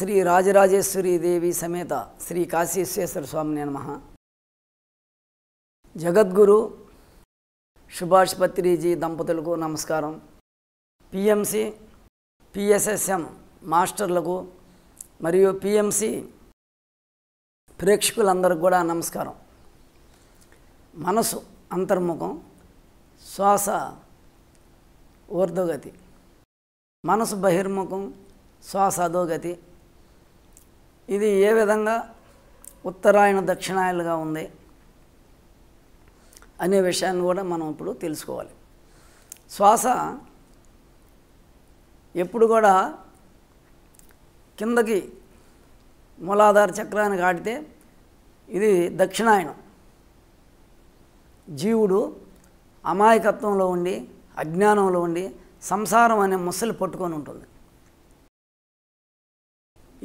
శ్రీ రాజరాజేశ్వరి దేవి సమేత శ్రీ కాశీశ్వేశ్వర స్వామి నమ జగద్గురు సుభాష్ పత్రిజీ దంపతులకు నమస్కారం పిఎంసి పిఎస్ఎస్ఎం మాస్టర్లకు మరియు పిఎంసి ప్రేక్షకులందరికీ కూడా నమస్కారం మనసు అంతర్ముఖం శ్వాస ఊర్ధగతి మనసు బహిర్ముఖం శ్వాస అధోగతి ఇది ఏ విధంగా ఉత్తరాయణ దక్షిణాయలుగా ఉంది అనే విషయాన్ని కూడా మనం ఇప్పుడు తెలుసుకోవాలి శ్వాస ఎప్పుడు కూడా కిందకి మూలాధార చక్రాన్ని కాటితే ఇది దక్షిణాయనం జీవుడు అమాయకత్వంలో ఉండి అజ్ఞానంలో ఉండి సంసారం అనే ముసలి పట్టుకొని ఉంటుంది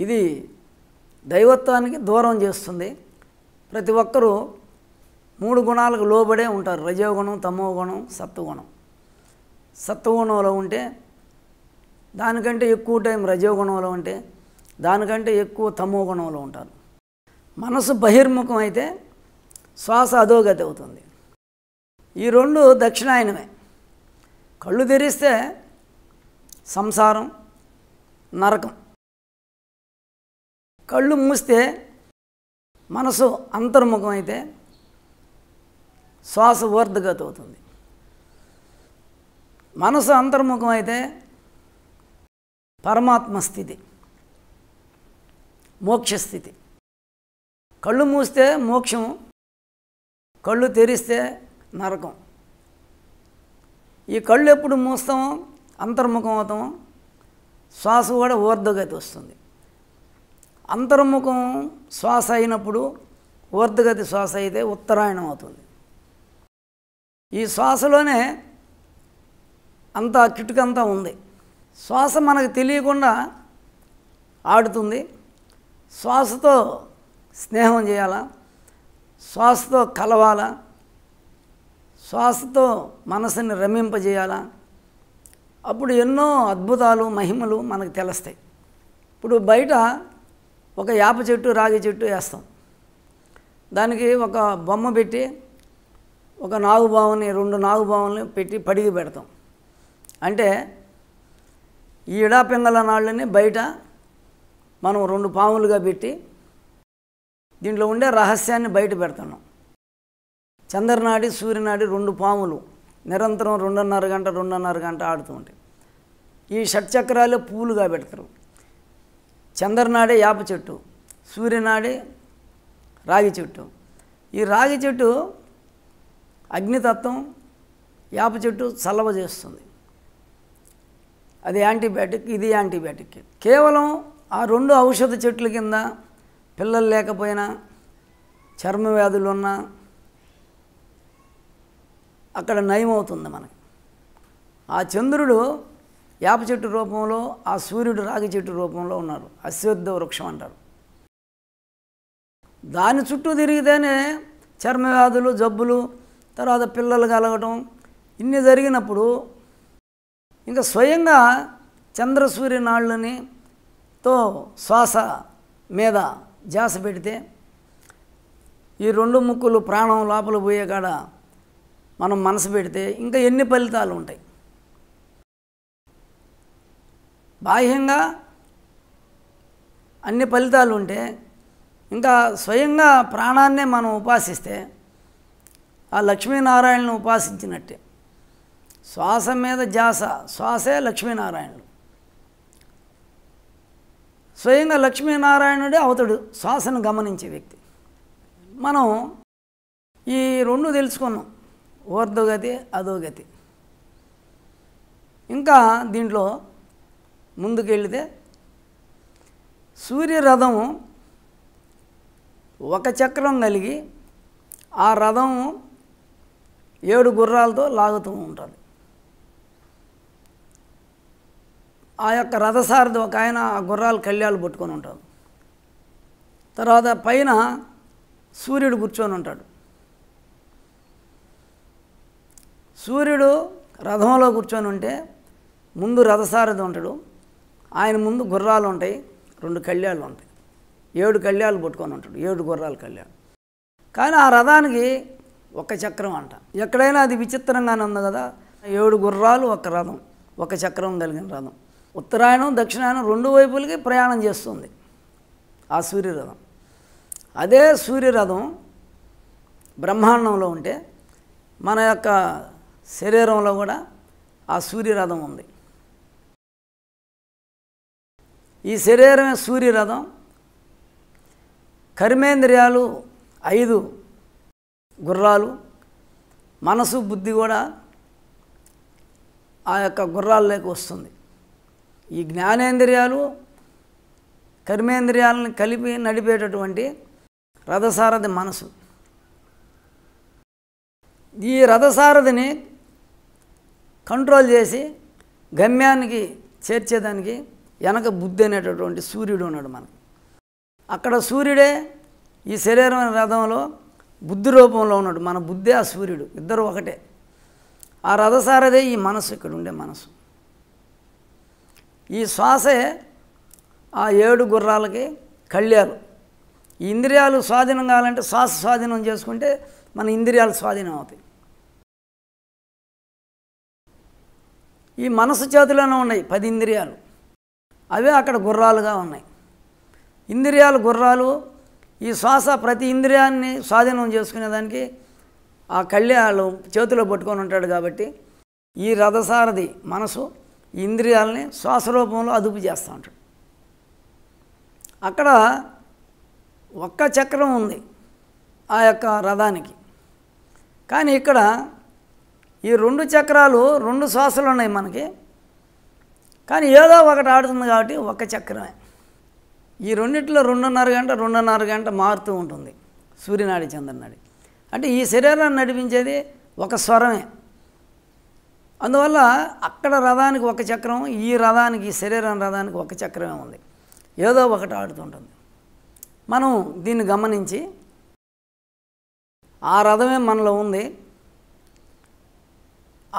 ఇది దైవత్వానికి దూరం చేస్తుంది ప్రతి ఒక్కరూ మూడు గుణాలకు లోబడే ఉంటారు రజోగుణం తమో గుణం సత్వగుణం సత్వగుణంలో ఉంటే దానికంటే ఎక్కువ టైం రజోగుణంలో ఉంటే దానికంటే ఎక్కువ తమో గుణంలో ఉంటారు మనసు బహిర్ముఖం అయితే శ్వాస అధోగతి అవుతుంది ఈ రెండు దక్షిణాయనమే కళ్ళు తెరిస్తే సంసారం నరకం కళ్ళు మూస్తే మనసు అంతర్ముఖం అయితే శ్వాస ఊర్ధగతి అవుతుంది మనసు అంతర్ముఖం అయితే పరమాత్మ స్థితి మోక్షస్థితి కళ్ళు మూస్తే మోక్షం కళ్ళు తెరిస్తే నరకం ఈ కళ్ళు ఎప్పుడు మూస్తామో అంతర్ముఖం అవుతామో శ్వాస కూడా ఊర్ధగతి వస్తుంది అంతర్ముఖం శ్వాస అయినప్పుడు ఊర్ధగతి శ్వాస అయితే ఉత్తరాయణం అవుతుంది ఈ శ్వాసలోనే అంతా కిటుకంతా ఉంది శ్వాస మనకు తెలియకుండా ఆడుతుంది శ్వాసతో స్నేహం చేయాలా శ్వాసతో కలవాలా శ్వాసతో మనసుని రమింపజేయాలా అప్పుడు ఎన్నో అద్భుతాలు మహిమలు మనకు తెలుస్తాయి ఇప్పుడు బయట ఒక యాప చెట్టు రాగి చెట్టు వేస్తాం దానికి ఒక బొమ్మ పెట్టి ఒక నాగుబావుని రెండు నాగుబావుల్ని పెట్టి పడిగి పెడతాం అంటే ఈడా పింగళ నాళ్ళని బయట మనం రెండు పాములుగా పెట్టి దీంట్లో ఉండే రహస్యాన్ని బయట పెడుతున్నాం చంద్రనాడి సూర్యనాడి రెండు పాములు నిరంతరం రెండున్నర గంట రెండున్నర గంట ఆడుతూ ఉంటాయి ఈ షట్చక్రాలు పూలుగా పెడతారు చంద్రనాడే యాప చెట్టు సూర్యనాడే రాగి చెట్టు ఈ రాగి చెట్టు అగ్నితత్వం యాప చెట్టు చల్లవ చేస్తుంది అది యాంటీబయాటిక్ ఇది యాంటీబయాటిక్ కేవలం ఆ రెండు ఔషధ చెట్ల కింద పిల్లలు లేకపోయినా చర్మ వ్యాధులు ఉన్నా అక్కడ నయమవుతుంది మనకి ఆ చంద్రుడు వేప చెట్టు రూపంలో ఆ సూర్యుడు రాగి చెట్టు రూపంలో ఉన్నారు అశ్వద్ధ వృక్షం అంటారు దాని చుట్టూ తిరిగితేనే చర్మ వ్యాధులు జబ్బులు తర్వాత పిల్లలు కలగటం ఇన్ని జరిగినప్పుడు ఇంకా స్వయంగా చంద్రసూర్య నాళ్ళని తో శ్వాస మీద జాస పెడితే ఈ రెండు ముక్కులు ప్రాణం లోపల పోయే కాడ మనం మనసు పెడితే ఇంకా ఎన్ని ఫలితాలు ఉంటాయి బాహ్యంగా అన్ని ఫలితాలు ఉంటే ఇంకా స్వయంగా ప్రాణాన్నే మనం ఉపాసిస్తే ఆ లక్ష్మీనారాయణను ఉపాసించినట్టే శ్వాస మీద జాస శ్వాసే లక్ష్మీనారాయణుడు స్వయంగా లక్ష్మీనారాయణుడే అవుతాడు శ్వాసను గమనించే వ్యక్తి మనం ఈ రెండు తెలుసుకున్నాం ఓర్ధోగతి అధోగతి ఇంకా దీంట్లో ముందుకెళ్తే సూర్యరథము ఒక చక్రం కలిగి ఆ రథము ఏడు గుర్రాలతో లాగుతూ ఉంటుంది ఆ యొక్క రథసారథి ఒక ఆయన ఆ గుర్రాలు కళ్యాలు పట్టుకొని ఉంటాడు తర్వాత పైన సూర్యుడు కూర్చొని ఉంటాడు సూర్యుడు రథంలో కూర్చొని ఉంటే ముందు రథసారథి ఉంటాడు ఆయన ముందు గుర్రాలు ఉంటాయి రెండు కళ్యాలు ఉంటాయి ఏడు కళ్యాలు పట్టుకొని ఉంటాడు ఏడు గుర్రాలు కళ్యాణం కానీ ఆ రథానికి ఒక చక్రం అంట ఎక్కడైనా అది విచిత్రంగానే ఉంది కదా ఏడు గుర్రాలు ఒక రథం ఒక చక్రం కలిగిన రథం ఉత్తరాయణం దక్షిణాయనం రెండు వైపులకి ప్రయాణం చేస్తుంది ఆ సూర్యరథం అదే సూర్యరథం బ్రహ్మాండంలో ఉంటే మన యొక్క శరీరంలో కూడా ఆ సూర్యరథం ఉంది ఈ శరీరమే సూర్యరథం కర్మేంద్రియాలు ఐదు గుర్రాలు మనసు బుద్ధి కూడా ఆ యొక్క గుర్రాల్లోకి వస్తుంది ఈ జ్ఞానేంద్రియాలు కర్మేంద్రియాలను కలిపి నడిపేటటువంటి రథసారథి మనసు ఈ రథసారథిని కంట్రోల్ చేసి గమ్యానికి చేర్చేదానికి వెనక బుద్ధి అనేటటువంటి సూర్యుడు ఉన్నాడు మనం అక్కడ సూర్యుడే ఈ శరీరమైన రథంలో బుద్ధి రూపంలో ఉన్నాడు మన బుద్ధి ఆ సూర్యుడు ఇద్దరు ఒకటే ఆ రథసారదే ఈ మనసు ఇక్కడ ఉండే మనసు ఈ శ్వాసే ఆ ఏడు గుర్రాలకి కళ్యాలు ఈ ఇంద్రియాలు స్వాధీనం కావాలంటే శ్వాస స్వాధీనం చేసుకుంటే మన ఇంద్రియాలు స్వాధీనం అవుతాయి ఈ మనసు చేతిలోనే ఉన్నాయి పది ఇంద్రియాలు అవే అక్కడ గుర్రాలుగా ఉన్నాయి ఇంద్రియాలు గుర్రాలు ఈ శ్వాస ప్రతి ఇంద్రియాన్ని స్వాధీనం చేసుకునేదానికి ఆ కళ్యాణం చేతిలో పట్టుకొని ఉంటాడు కాబట్టి ఈ రథసారథి మనసు ఇంద్రియాలని శ్వాస రూపంలో అదుపు చేస్తూ ఉంటాడు అక్కడ ఒక్క చక్రం ఉంది ఆ యొక్క రథానికి కానీ ఇక్కడ ఈ రెండు చక్రాలు రెండు శ్వాసలు ఉన్నాయి మనకి కానీ ఏదో ఒకటి ఆడుతుంది కాబట్టి ఒక చక్రమే ఈ రెండిట్లో రెండున్నర గంట రెండున్నర గంట మారుతూ ఉంటుంది సూర్యనాడి చంద్రనాడి అంటే ఈ శరీరాన్ని నడిపించేది ఒక స్వరమే అందువల్ల అక్కడ రథానికి ఒక చక్రం ఈ రథానికి ఈ శరీరం రథానికి ఒక చక్రమే ఉంది ఏదో ఒకటి ఆడుతుంటుంది మనం దీన్ని గమనించి ఆ రథమే మనలో ఉంది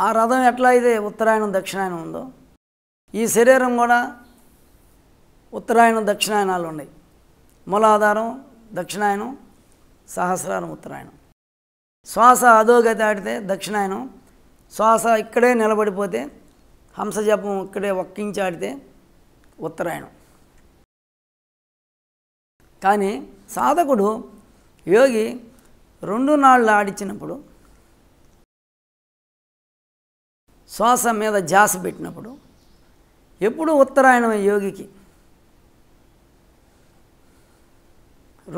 ఆ రథం ఎట్లా అయితే ఉత్తరాయణం దక్షిణాయనం ఉందో ఈ శరీరం కూడా ఉత్తరాయణం దక్షిణాయనాలు ఉన్నాయి మూలాధారం దక్షిణాయనం సహస్రారం ఉత్తరాయణం శ్వాస అధోగతి ఆడితే దక్షిణాయనం శ్వాస ఇక్కడే నిలబడిపోతే హంసజపం ఇక్కడే ఒక్కించి ఆడితే ఉత్తరాయణం కానీ సాధకుడు యోగి రెండు నాళ్ళు ఆడించినప్పుడు శ్వాస మీద జాస పెట్టినప్పుడు ఎప్పుడు ఉత్తరాయణమే యోగికి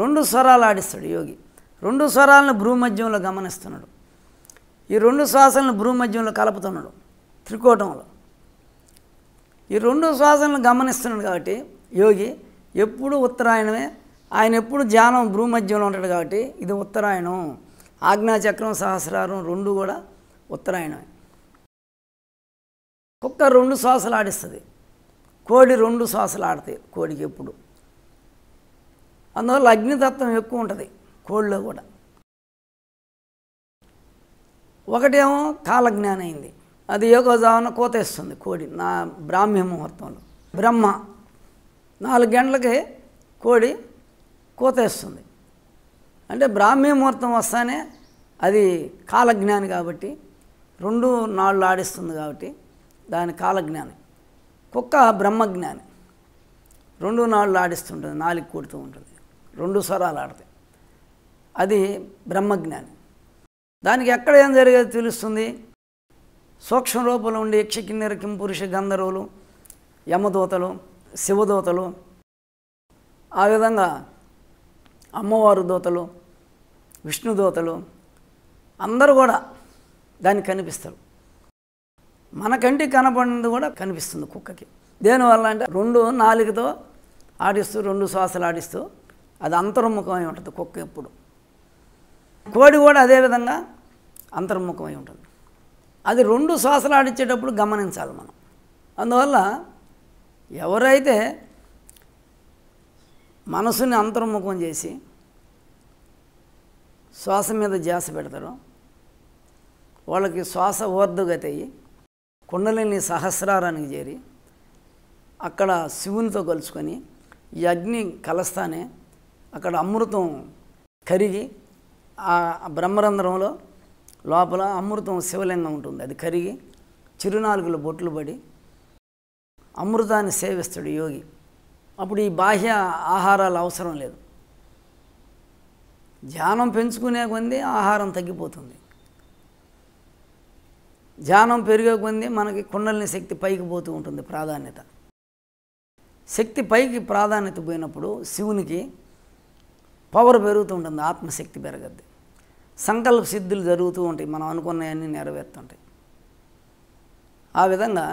రెండు స్వరాలు ఆడిస్తాడు యోగి రెండు స్వరాలను భూమధ్యంలో గమనిస్తున్నాడు ఈ రెండు శ్వాసలను భూమధ్యంలో కలుపుతున్నాడు త్రికోటంలో ఈ రెండు శ్వాసలను గమనిస్తున్నాడు కాబట్టి యోగి ఎప్పుడు ఉత్తరాయణమే ఆయన ఎప్పుడు ధ్యానం భూమధ్యంలో ఉంటాడు కాబట్టి ఇది ఉత్తరాయణం ఆజ్ఞాచక్రం సహస్రారం రెండు కూడా ఉత్తరాయణమే కుక్క రెండు శ్వాసలు ఆడిస్తుంది కోడి రెండు శ్వాసలు ఆడతాయి కోడికి ఎప్పుడు అందువల్ల అగ్నితత్వం ఎక్కువ ఉంటుంది కోడిలో కూడా ఒకటేమో కాలజ్ఞానం అయింది అది కోత కోతేస్తుంది కోడి నా బ్రాహ్మ్య ముహూర్తంలో బ్రహ్మ నాలుగు గంటలకి కోడి కోతేస్తుంది అంటే బ్రాహ్మ్య ముహూర్తం వస్తానే అది కాలజ్ఞాని కాబట్టి రెండు నాళ్ళు ఆడిస్తుంది కాబట్టి దాని కాలజ్ఞాని కుక్క బ్రహ్మజ్ఞాని రెండు నాళ్ళు ఆడిస్తుంటుంది నాలుగు కూడుతూ ఉంటుంది రెండు స్వరాలు ఆడతాయి అది బ్రహ్మజ్ఞాని దానికి ఎక్కడ ఏం జరిగేది తెలుస్తుంది సూక్ష్మ రూపంలో ఉండే యక్షకిన్నెర కిన్నెర పురుష గంధర్వులు యమదూతలు శివదూతలు ఆ విధంగా అమ్మవారు దూతలు విష్ణుదూతలు అందరూ కూడా దానికి కనిపిస్తారు మన కంటికి కనపడినది కూడా కనిపిస్తుంది కుక్కకి దేనివల్ల అంటే రెండు నాలుగుతో ఆడిస్తూ రెండు శ్వాసలు ఆడిస్తూ అది అంతర్ముఖమై ఉంటుంది కుక్క ఎప్పుడు కోడి కూడా అదేవిధంగా అంతర్ముఖమై ఉంటుంది అది రెండు శ్వాసలు ఆడించేటప్పుడు గమనించాలి మనం అందువల్ల ఎవరైతే మనసుని అంతర్ముఖం చేసి శ్వాస మీద జాస పెడతారో వాళ్ళకి శ్వాస ఓర్ధగతి కుండలిని సహస్రారానికి చేరి అక్కడ శివునితో కలుసుకొని ఈ అగ్ని కలస్తానే అక్కడ అమృతం కరిగి ఆ బ్రహ్మరంధ్రంలో లోపల అమృతం శివలింగం ఉంటుంది అది కరిగి చిరునాలుగులు బొట్లు పడి అమృతాన్ని సేవిస్తాడు యోగి అప్పుడు ఈ బాహ్య ఆహారాలు అవసరం లేదు ధ్యానం పెంచుకునే కొంది ఆహారం తగ్గిపోతుంది ధ్యానం పెరిగే కొంది మనకి కుండలిని శక్తి పైకి పోతూ ఉంటుంది ప్రాధాన్యత శక్తి పైకి ప్రాధాన్యత పోయినప్పుడు శివునికి పవర్ పెరుగుతూ ఉంటుంది ఆత్మశక్తి పెరగద్ది సంకల్ప సిద్ధులు జరుగుతూ ఉంటాయి మనం అనుకున్నవన్నీ నెరవేరుతుంటాయి ఆ విధంగా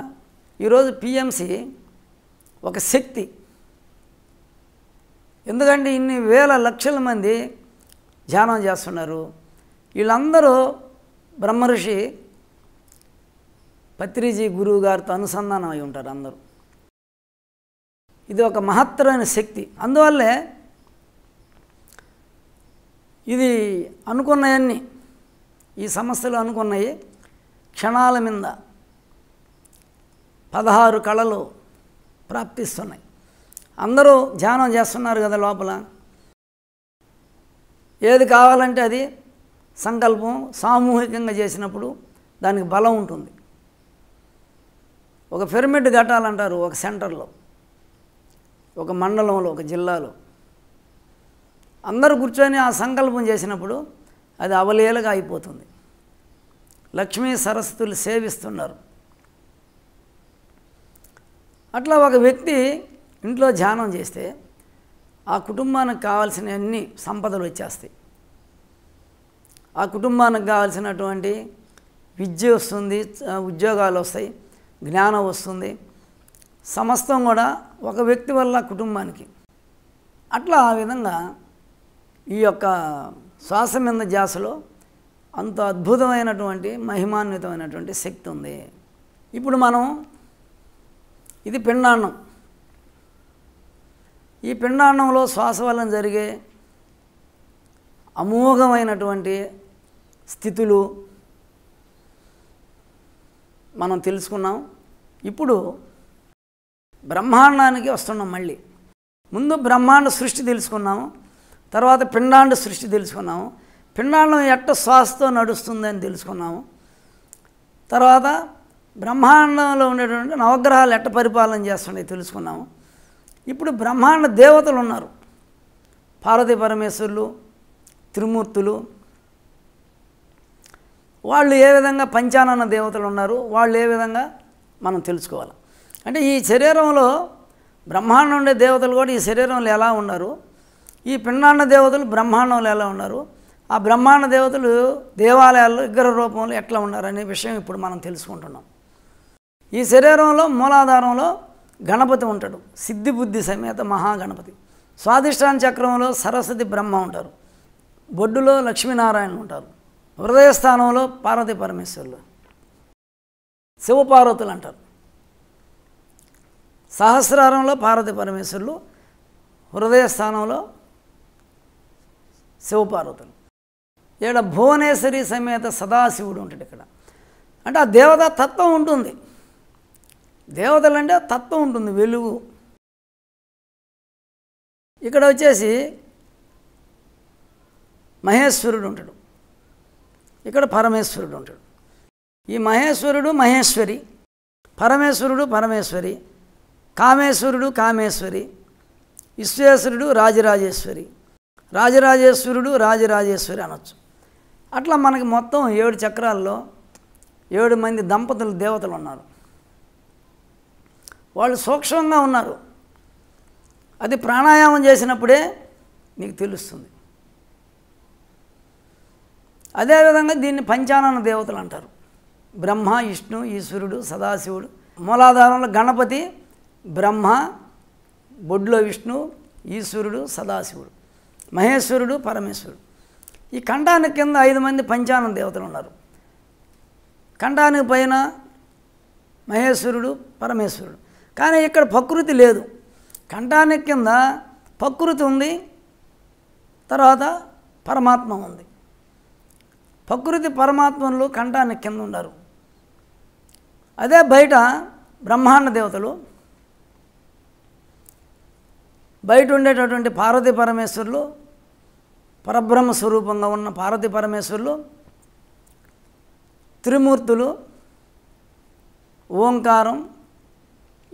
ఈరోజు పిఎంసి ఒక శక్తి ఎందుకంటే ఇన్ని వేల లక్షల మంది ధ్యానం చేస్తున్నారు వీళ్ళందరూ ఋషి పత్రిజీ గురువు గారితో అనుసంధానం అయి ఉంటారు అందరూ ఇది ఒక మహత్తరమైన శక్తి అందువల్లే ఇది అనుకున్నాయన్నీ ఈ సమస్యలు అనుకున్నాయి క్షణాల మీద పదహారు కళలు ప్రాప్తిస్తున్నాయి అందరూ ధ్యానం చేస్తున్నారు కదా లోపల ఏది కావాలంటే అది సంకల్పం సామూహికంగా చేసినప్పుడు దానికి బలం ఉంటుంది ఒక పిరమిడ్ కట్టాలంటారు ఒక సెంటర్లో ఒక మండలంలో ఒక జిల్లాలో అందరూ కూర్చొని ఆ సంకల్పం చేసినప్పుడు అది అవలేలుగా అయిపోతుంది లక్ష్మీ సరస్వతులు సేవిస్తున్నారు అట్లా ఒక వ్యక్తి ఇంట్లో ధ్యానం చేస్తే ఆ కుటుంబానికి కావాల్సిన అన్ని సంపదలు వచ్చేస్తాయి ఆ కుటుంబానికి కావాల్సినటువంటి విద్య వస్తుంది ఉద్యోగాలు వస్తాయి జ్ఞానం వస్తుంది సమస్తం కూడా ఒక వ్యక్తి వల్ల కుటుంబానికి అట్లా ఆ విధంగా ఈ యొక్క శ్వాస మీద జాసలో అంత అద్భుతమైనటువంటి మహిమాన్వితమైనటువంటి శక్తి ఉంది ఇప్పుడు మనం ఇది పిండాన్నం ఈ పిండాన్నంలో శ్వాస వల్ల జరిగే అమోఘమైనటువంటి స్థితులు మనం తెలుసుకున్నాం ఇప్పుడు బ్రహ్మాండానికి వస్తున్నాం మళ్ళీ ముందు బ్రహ్మాండ సృష్టి తెలుసుకున్నాము తర్వాత పిండాండ సృష్టి తెలుసుకున్నాము పిండాండం ఎట్ట శ్వాసతో నడుస్తుందని తెలుసుకున్నాము తర్వాత బ్రహ్మాండంలో ఉండేటువంటి నవగ్రహాలు ఎట్ట పరిపాలన చేస్తున్నాయి తెలుసుకున్నాము ఇప్పుడు బ్రహ్మాండ దేవతలు ఉన్నారు పార్వతీ పరమేశ్వరులు త్రిమూర్తులు వాళ్ళు ఏ విధంగా పంచానన్న దేవతలు ఉన్నారు వాళ్ళు ఏ విధంగా మనం తెలుసుకోవాలి అంటే ఈ శరీరంలో బ్రహ్మాండం ఉండే దేవతలు కూడా ఈ శరీరంలో ఎలా ఉన్నారు ఈ పిండాండ దేవతలు బ్రహ్మాండంలో ఎలా ఉన్నారు ఆ బ్రహ్మాండ దేవతలు దేవాలయాల్లో విగ్రహ రూపంలో ఎట్లా ఉన్నారు అనే విషయం ఇప్పుడు మనం తెలుసుకుంటున్నాం ఈ శరీరంలో మూలాధారంలో గణపతి ఉంటాడు సిద్ధి బుద్ధి సమేత మహాగణపతి స్వాదిష్టాన చక్రంలో సరస్వతి బ్రహ్మ ఉంటారు బొడ్డులో లక్ష్మీనారాయణ ఉంటారు హృదయస్థానంలో పార్వతీ పరమేశ్వరులు శివపార్వతులు అంటారు సహస్రారంలో పార్వతీ పరమేశ్వరులు హృదయస్థానంలో శివపార్వతులు ఇక్కడ భువనేశ్వరి సమేత సదాశివుడు ఉంటాడు ఇక్కడ అంటే ఆ దేవతా తత్వం ఉంటుంది దేవతలు అంటే తత్వం ఉంటుంది వెలుగు ఇక్కడ వచ్చేసి మహేశ్వరుడు ఉంటాడు ఇక్కడ పరమేశ్వరుడు ఉంటాడు ఈ మహేశ్వరుడు మహేశ్వరి పరమేశ్వరుడు పరమేశ్వరి కామేశ్వరుడు కామేశ్వరి విశ్వేశ్వరుడు రాజరాజేశ్వరి రాజరాజేశ్వరుడు రాజరాజేశ్వరి అనొచ్చు అట్లా మనకి మొత్తం ఏడు చక్రాల్లో ఏడు మంది దంపతులు దేవతలు ఉన్నారు వాళ్ళు సూక్ష్మంగా ఉన్నారు అది ప్రాణాయామం చేసినప్పుడే నీకు తెలుస్తుంది అదేవిధంగా దీన్ని పంచానన దేవతలు అంటారు బ్రహ్మ విష్ణు ఈశ్వరుడు సదాశివుడు మూలాధారంలో గణపతి బ్రహ్మ బొడ్లో విష్ణు ఈశ్వరుడు సదాశివుడు మహేశ్వరుడు పరమేశ్వరుడు ఈ ఖండానికి కింద ఐదు మంది పంచానన దేవతలు ఉన్నారు ఖండానికి పైన మహేశ్వరుడు పరమేశ్వరుడు కానీ ఇక్కడ ప్రకృతి లేదు కంఠానికి కింద ప్రకృతి ఉంది తర్వాత పరమాత్మ ఉంది ప్రకృతి పరమాత్మలు కంఠాన్ని కింద ఉన్నారు అదే బయట బ్రహ్మాండ దేవతలు బయట ఉండేటటువంటి పార్వతి పరమేశ్వరులు పరబ్రహ్మ స్వరూపంగా ఉన్న పార్వతి పరమేశ్వరులు త్రిమూర్తులు ఓంకారం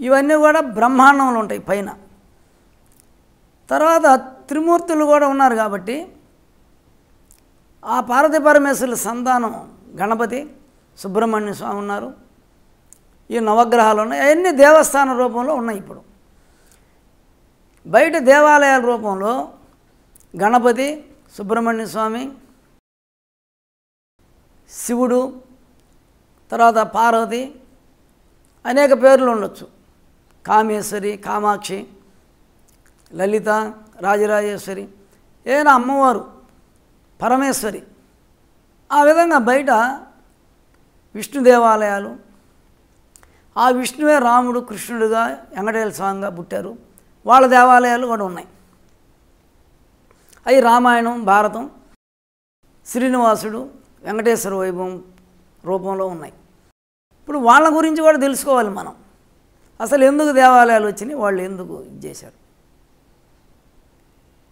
ఇవన్నీ కూడా బ్రహ్మాండంలో ఉంటాయి పైన తర్వాత త్రిమూర్తులు కూడా ఉన్నారు కాబట్టి ఆ పార్వతి పరమేశ్వరుల సంతానం గణపతి సుబ్రహ్మణ్య స్వామి ఉన్నారు ఈ నవగ్రహాలు ఉన్నాయి అవన్నీ దేవస్థాన రూపంలో ఉన్నాయి ఇప్పుడు బయట దేవాలయాల రూపంలో గణపతి సుబ్రహ్మణ్య స్వామి శివుడు తర్వాత పార్వతి అనేక పేర్లు ఉండొచ్చు కామేశ్వరి కామాక్షి లలిత రాజరాజేశ్వరి ఏదైనా అమ్మవారు పరమేశ్వరి ఆ విధంగా బయట విష్ణు దేవాలయాలు ఆ విష్ణువే రాముడు కృష్ణుడుగా వెంకటేశ్వర స్వామిగా పుట్టారు వాళ్ళ దేవాలయాలు కూడా ఉన్నాయి అవి రామాయణం భారతం శ్రీనివాసుడు వెంకటేశ్వర వైభవం రూపంలో ఉన్నాయి ఇప్పుడు వాళ్ళ గురించి కూడా తెలుసుకోవాలి మనం అసలు ఎందుకు దేవాలయాలు వచ్చినాయి వాళ్ళు ఎందుకు ఇది చేశారు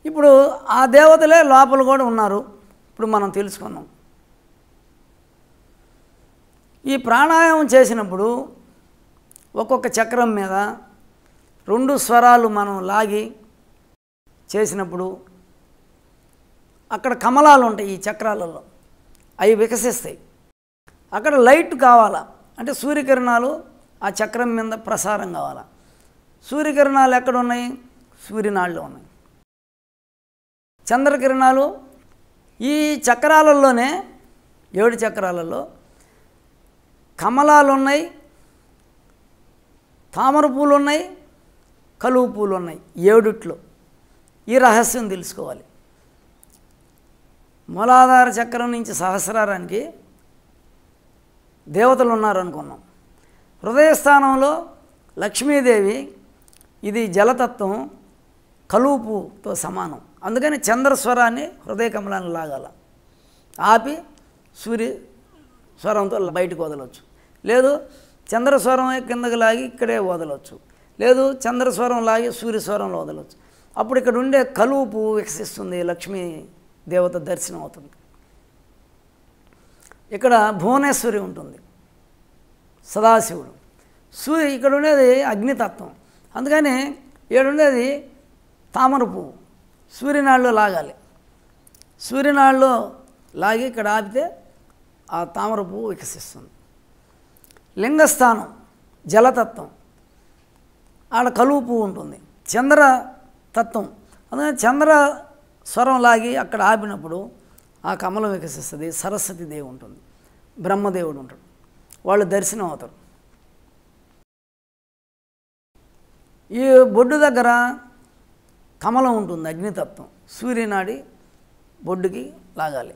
ఇప్పుడు ఆ దేవతలే లోపల కూడా ఉన్నారు ఇప్పుడు మనం తెలుసుకున్నాం ఈ ప్రాణాయామం చేసినప్పుడు ఒక్కొక్క చక్రం మీద రెండు స్వరాలు మనం లాగి చేసినప్పుడు అక్కడ కమలాలు ఉంటాయి ఈ చక్రాలలో అవి వికసిస్తాయి అక్కడ లైట్ కావాలా అంటే సూర్యకిరణాలు ఆ చక్రం మీద ప్రసారం కావాలా సూర్యకిరణాలు ఎక్కడ ఉన్నాయి సూర్యనాళ్ళు ఉన్నాయి చంద్రకిరణాలు ఈ చక్రాలలోనే ఏడు చక్రాలలో కమలాలు ఉన్నాయి తామర పూలు ఉన్నాయి కలువు పూలు ఉన్నాయి ఏడుట్లో ఈ రహస్యం తెలుసుకోవాలి మూలాధార చక్రం నుంచి సహస్రారానికి దేవతలు ఉన్నారనుకున్నాం హృదయస్థానంలో లక్ష్మీదేవి ఇది జలతత్వం కలుపుతో సమానం అందుకని చంద్రస్వరాన్ని హృదయ కమలాన్ని లాగాల ఆపి సూర్య స్వరంతో బయటకు వదలవచ్చు లేదు చంద్రస్వరం కిందకి లాగి ఇక్కడే వదలవచ్చు లేదు చంద్రస్వరం లాగి సూర్యస్వరంలో వదలవచ్చు అప్పుడు ఇక్కడ ఉండే పువ్వు వికసిస్తుంది లక్ష్మీ దేవత దర్శనం అవుతుంది ఇక్కడ భువనేశ్వరి ఉంటుంది సదాశివుడు సూర్య ఇక్కడ ఉండేది అగ్నితత్వం అందుకని ఇక్కడ ఉండేది తామర పువ్వు సూర్యనాడులో లాగాలి సూర్యనాడులో లాగి ఇక్కడ ఆపితే ఆ తామర పువ్వు వికసిస్తుంది లింగస్థానం జలతత్వం ఆడ కలువు పువ్వు ఉంటుంది చంద్ర తత్వం అందుకని చంద్ర స్వరం లాగి అక్కడ ఆపినప్పుడు ఆ కమలం వికసిస్తుంది సరస్వతి దేవి ఉంటుంది బ్రహ్మదేవుడు ఉంటాడు వాళ్ళు దర్శనం అవుతారు ఈ బొడ్డు దగ్గర కమలం ఉంటుంది అగ్నితత్వం సూర్యనాడి బొడ్డుకి లాగాలి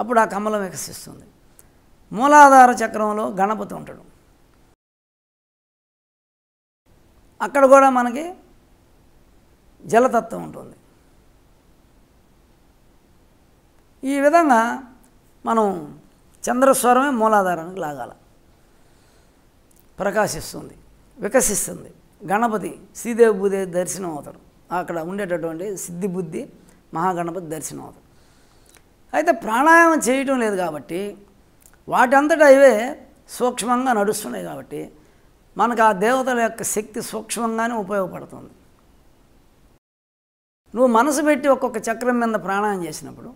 అప్పుడు ఆ కమలం వికసిస్తుంది మూలాధార చక్రంలో గణపతి ఉంటాడు అక్కడ కూడా మనకి జలతత్వం ఉంటుంది ఈ విధంగా మనం చంద్రస్వరమే మూలాధారానికి లాగాల ప్రకాశిస్తుంది వికసిస్తుంది గణపతి శ్రీదేవి భూదేవి దర్శనం అవుతాడు అక్కడ ఉండేటటువంటి సిద్ధి బుద్ధి మహాగణపతి దర్శనం అవుతుంది అయితే ప్రాణాయామం చేయటం లేదు కాబట్టి వాటంతటా అవే సూక్ష్మంగా నడుస్తున్నాయి కాబట్టి మనకు ఆ దేవతల యొక్క శక్తి సూక్ష్మంగానే ఉపయోగపడుతుంది నువ్వు మనసు పెట్టి ఒక్కొక్క చక్రం మీద ప్రాణాయం చేసినప్పుడు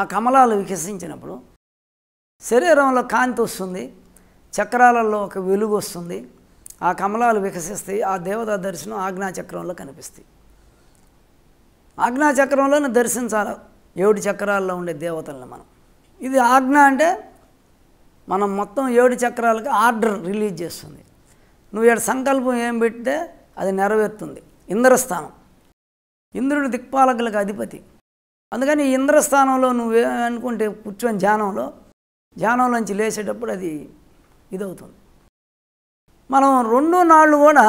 ఆ కమలాలు వికసించినప్పుడు శరీరంలో కాంతి వస్తుంది చక్రాలలో ఒక వెలుగు వస్తుంది ఆ కమలాలు వికసిస్తాయి ఆ దేవతా దర్శనం ఆజ్ఞాచక్రంలో కనిపిస్తాయి ఆజ్ఞాచక్రంలోనే దర్శించాలి ఏడు చక్రాల్లో ఉండే దేవతలను మనం ఇది ఆజ్ఞ అంటే మనం మొత్తం ఏడు చక్రాలకి ఆర్డర్ రిలీజ్ చేస్తుంది నువ్వు ఇక్కడ సంకల్పం ఏం పెడితే అది నెరవేరుతుంది ఇంద్రస్థానం ఇంద్రుడు దిక్పాలకులకు అధిపతి అందుకని ఇంద్రస్థానంలో నువ్వే అనుకుంటే కూర్చొని ధ్యానంలో ధ్యానంలోంచి లేచేటప్పుడు అది ఇదవుతుంది మనం రెండు నాళ్ళు కూడా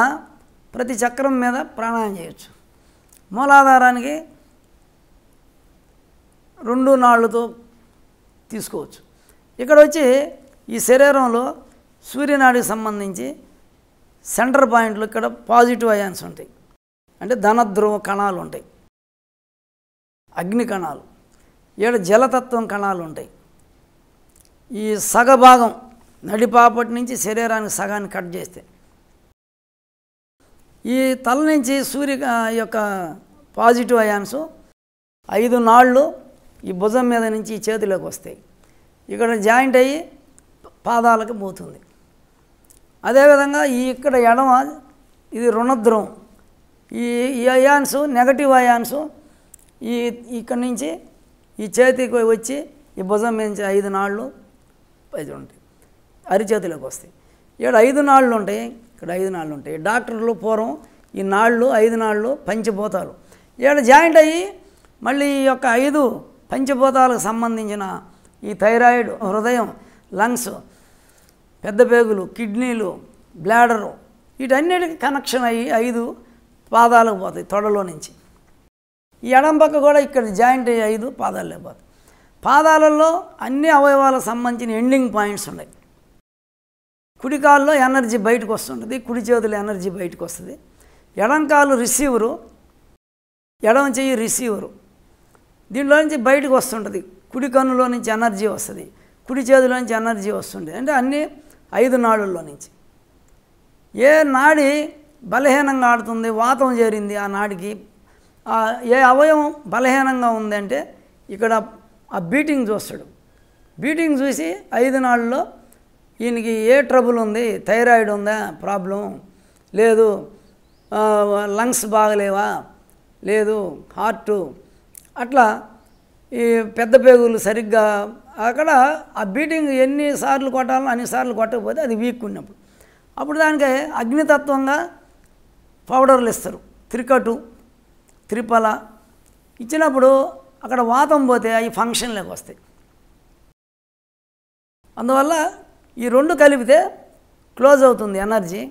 ప్రతి చక్రం మీద ప్రాణాయం చేయొచ్చు మూలాధారానికి రెండు నాళ్ళతో తీసుకోవచ్చు ఇక్కడ వచ్చి ఈ శరీరంలో సూర్యనాడికి సంబంధించి సెంటర్ పాయింట్లు ఇక్కడ పాజిటివ్ అయాన్స్ ఉంటాయి అంటే ధనధ్రువ కణాలు ఉంటాయి అగ్ని కణాలు ఇక్కడ జలతత్వం కణాలు ఉంటాయి ఈ సగభాగం నడిపాపటి నుంచి శరీరానికి సగాన్ని కట్ చేస్తే ఈ తల నుంచి సూర్య యొక్క పాజిటివ్ అయాన్స్ ఐదు నాళ్ళు ఈ భుజం మీద నుంచి ఈ చేతిలోకి వస్తాయి ఇక్కడ జాయింట్ అయ్యి పాదాలకు పోతుంది అదేవిధంగా ఈ ఇక్కడ ఎడమ ఇది రుణద్రవం ఈ అయాన్స్ నెగటివ్ అయాన్స్ ఈ ఇక్కడి నుంచి ఈ చేతికి వచ్చి ఈ భుజం నుంచి ఐదు నాళ్ళు ఉంటాయి అరిచేతిలోకి వస్తాయి ఇక్కడ ఐదు నాళ్ళు ఉంటాయి ఇక్కడ ఐదు నాళ్ళు ఉంటాయి డాక్టర్లు పూర్వం ఈ నాళ్ళు ఐదు నాళ్ళు పంచభూతాలు ఇక్కడ జాయింట్ అయ్యి మళ్ళీ ఈ యొక్క ఐదు పంచభూతాలకు సంబంధించిన ఈ థైరాయిడ్ హృదయం లంగ్స్ పెద్ద పేగులు కిడ్నీలు బ్లాడరు వీటన్నిటికి కనెక్షన్ అయ్యి ఐదు పాదాలకు పోతాయి తొడలో నుంచి ఈ ఎడం పక్క కూడా ఇక్కడ జాయింట్ అయ్యి ఐదు పాదాలు లేకపోతాయి పాదాలలో అన్ని అవయవాలకు సంబంధించిన ఎండింగ్ పాయింట్స్ ఉన్నాయి కుడికాల్లో ఎనర్జీ బయటకు వస్తుంటుంది కుడి చేతుల ఎనర్జీ బయటకు వస్తుంది ఎడంకాలు రిసీవరు ఎడం చెయ్యి రిసీవరు దీనిలో నుంచి బయటకు వస్తుంటుంది కుడి కన్నులో నుంచి ఎనర్జీ వస్తుంది కుడి చేతిలో నుంచి ఎనర్జీ వస్తుండేది అంటే అన్నీ ఐదు నాడుల్లో నుంచి ఏ నాడి బలహీనంగా ఆడుతుంది వాతం చేరింది ఆ నాడికి ఏ అవయవం బలహీనంగా ఉందంటే ఇక్కడ ఆ బీటింగ్ చూస్తాడు బీటింగ్ చూసి ఐదు నాళ్ళలో ఈయనకి ఏ ట్రబుల్ ఉంది థైరాయిడ్ ఉందా ప్రాబ్లం లేదు లంగ్స్ బాగలేవా లేదు హార్టు అట్లా ఈ పెద్ద పేగులు సరిగ్గా అక్కడ ఆ బీటింగ్ ఎన్నిసార్లు కొట్టాలో అన్నిసార్లు కొట్టకపోతే అది వీక్ ఉన్నప్పుడు అప్పుడు దానికి అగ్నితత్వంగా పౌడర్లు ఇస్తారు త్రికటు త్రిపల ఇచ్చినప్పుడు అక్కడ వాతం పోతే అవి ఫంక్షన్లోకి వస్తాయి అందువల్ల ఈ రెండు కలిపితే క్లోజ్ అవుతుంది ఎనర్జీ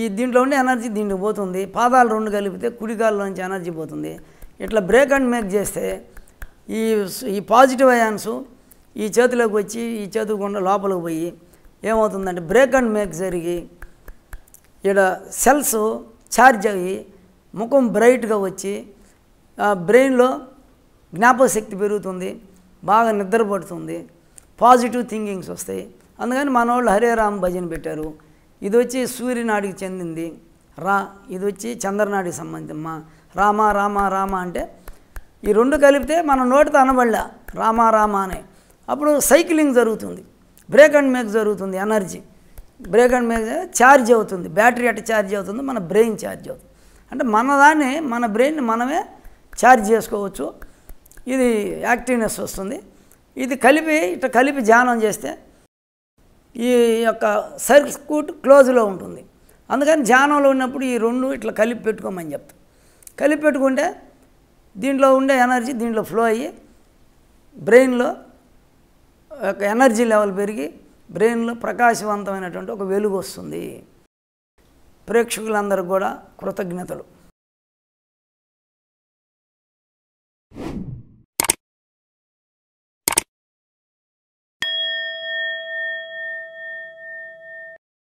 ఈ దీంట్లో ఉండే ఎనర్జీ దీనికి పోతుంది పాదాలు రెండు కలిపితే కుడికాల్లో నుంచి ఎనర్జీ పోతుంది ఇట్లా బ్రేక్ అండ్ మేక్ చేస్తే ఈ ఈ పాజిటివ్ అయాన్స్ ఈ చేతిలోకి వచ్చి ఈ చేతి గుండా లోపలికి పోయి ఏమవుతుందంటే బ్రేక్ అండ్ మేక్ జరిగి ఇక్కడ సెల్స్ ఛార్జ్ అయ్యి ముఖం బ్రైట్గా వచ్చి బ్రెయిన్లో జ్ఞాపకశక్తి పెరుగుతుంది బాగా నిద్రపడుతుంది పాజిటివ్ థింకింగ్స్ వస్తాయి అందుకని మన వాళ్ళు హరే రామ్ భజన పెట్టారు ఇది వచ్చి సూర్యనాడికి చెందింది రా ఇది వచ్చి చంద్రనాడికి మా రామ రామ రామ అంటే ఈ రెండు కలిపితే మన నోటి అనబడలే రామ రామ అనే అప్పుడు సైక్లింగ్ జరుగుతుంది బ్రేక్ అండ్ మేక్ జరుగుతుంది energy break and make charge అవుతుంది బ్యాటరీ అట్ట ఛార్జ్ అవుతుంది మన బ్రెయిన్ ఛార్జ్ అవుతుంది అంటే మన దాన్ని మన బ్రెయిన్ మనమే ఛార్జ్ చేసుకోవచ్చు ఇది యాక్టివ్నెస్ వస్తుంది ఇది కలిపి ఇట్లా కలిపి ధ్యానం చేస్తే ఈ యొక్క సర్క్యూట్ క్లోజ్లో ఉంటుంది అందుకని ధ్యానంలో ఉన్నప్పుడు ఈ రెండు ఇట్లా కలిపి పెట్టుకోమని చెప్తాం కలిపి పెట్టుకుంటే దీంట్లో ఉండే ఎనర్జీ దీంట్లో ఫ్లో అయ్యి బ్రెయిన్లో యొక్క ఎనర్జీ లెవెల్ పెరిగి బ్రెయిన్లో ప్రకాశవంతమైనటువంటి ఒక వెలుగు వస్తుంది ప్రేక్షకులందరూ కూడా కృతజ్ఞతలు